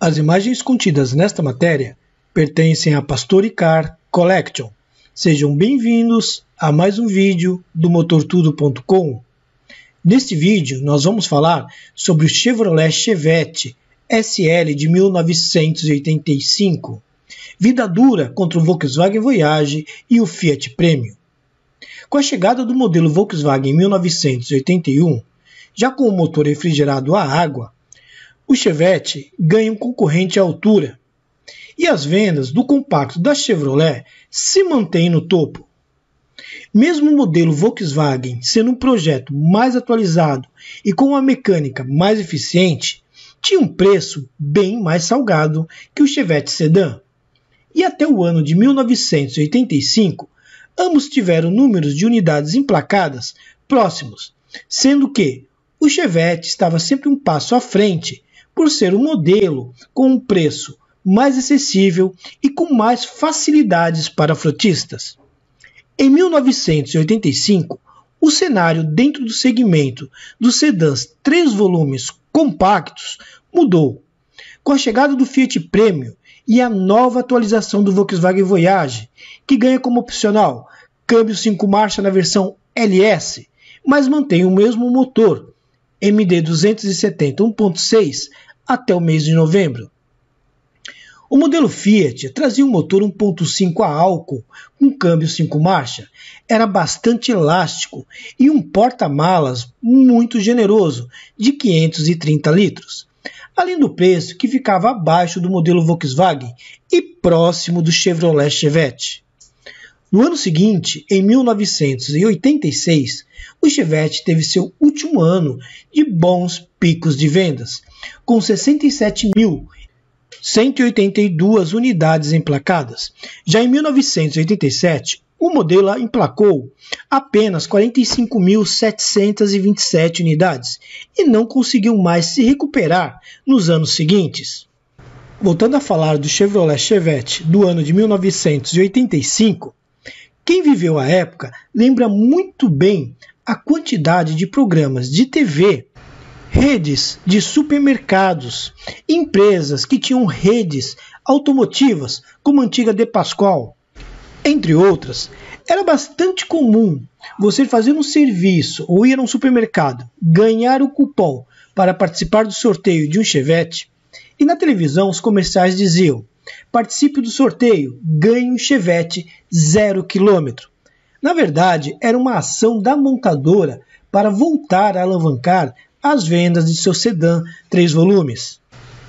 As imagens contidas nesta matéria pertencem à Pastoricar Collection. Sejam bem-vindos a mais um vídeo do motortudo.com. Neste vídeo, nós vamos falar sobre o Chevrolet Chevette SL de 1985. Vida dura contra o Volkswagen Voyage e o Fiat Premium. Com a chegada do modelo Volkswagen em 1981, já com o motor refrigerado a água, o Chevette ganha um concorrente à altura e as vendas do compacto da Chevrolet se mantêm no topo. Mesmo o modelo Volkswagen sendo um projeto mais atualizado e com uma mecânica mais eficiente, tinha um preço bem mais salgado que o Chevette Sedan. E até o ano de 1985, ambos tiveram números de unidades emplacadas próximos, sendo que o Chevette estava sempre um passo à frente por ser um modelo com um preço mais acessível e com mais facilidades para frotistas. Em 1985, o cenário dentro do segmento dos sedãs três volumes compactos mudou. Com a chegada do Fiat Premium e a nova atualização do Volkswagen Voyage, que ganha como opcional câmbio 5 marchas na versão LS, mas mantém o mesmo motor MD 270 1.6 até o mês de novembro. O modelo Fiat trazia um motor 1.5 a álcool com câmbio 5 marcha, era bastante elástico e um porta-malas muito generoso de 530 litros, além do preço que ficava abaixo do modelo Volkswagen e próximo do Chevrolet Chevette. No ano seguinte, em 1986, o Chevette teve seu último ano de bons picos de vendas, com 67.182 unidades emplacadas. Já em 1987, o modelo emplacou apenas 45.727 unidades e não conseguiu mais se recuperar nos anos seguintes. Voltando a falar do Chevrolet Chevette do ano de 1985, quem viveu a época lembra muito bem a quantidade de programas de TV, redes de supermercados, empresas que tinham redes automotivas, como a antiga De Pascoal, entre outras, era bastante comum você fazer um serviço ou ir a um supermercado, ganhar o cupom para participar do sorteio de um Chevette, e na televisão os comerciais diziam: Participe do sorteio, ganhe um Chevette 0 km. Na verdade, era uma ação da montadora para voltar a alavancar as vendas de seu sedã 3 volumes.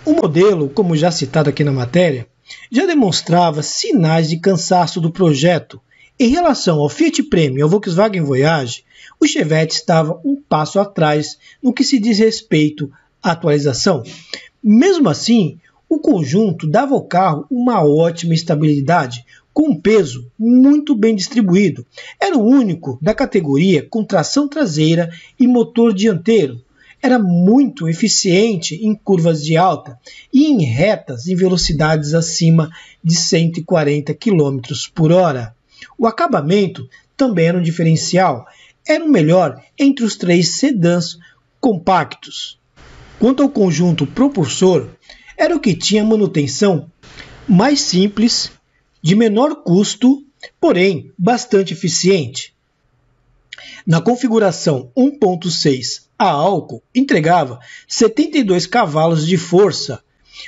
O modelo, como já citado aqui na matéria, já demonstrava sinais de cansaço do projeto. Em relação ao Fiat Premium e ao Volkswagen Voyage, o Chevette estava um passo atrás no que se diz respeito à atualização. Mesmo assim, o conjunto dava ao carro uma ótima estabilidade, com um peso muito bem distribuído. Era o único da categoria com tração traseira e motor dianteiro. Era muito eficiente em curvas de alta e em retas em velocidades acima de 140 km por hora. O acabamento também era um diferencial, era o melhor entre os três sedãs compactos. Quanto ao conjunto propulsor, era o que tinha manutenção mais simples, de menor custo, porém bastante eficiente. Na configuração 1.6 a álcool, entregava 72 cavalos de força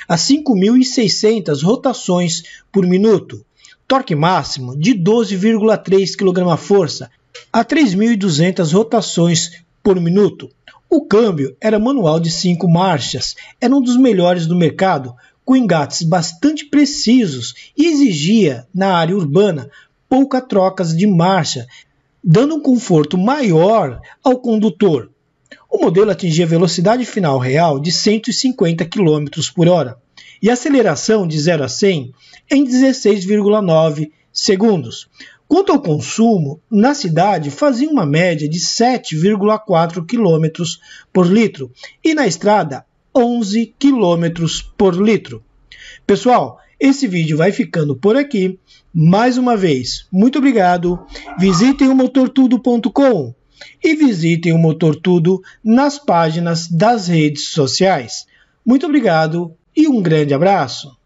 a 5.600 rotações por minuto, torque máximo de 12,3 kgf a 3.200 rotações por minuto, o câmbio era manual de cinco marchas, era um dos melhores do mercado, com engates bastante precisos e exigia, na área urbana, pouca trocas de marcha, dando um conforto maior ao condutor. O modelo atingia velocidade final real de 150 km por hora e aceleração de 0 a 100 em 16,9 segundos. Quanto ao consumo, na cidade fazia uma média de 7,4 km por litro e na estrada 11 km por litro. Pessoal, esse vídeo vai ficando por aqui. Mais uma vez, muito obrigado. Visitem o motortudo.com e visitem o Motortudo nas páginas das redes sociais. Muito obrigado e um grande abraço.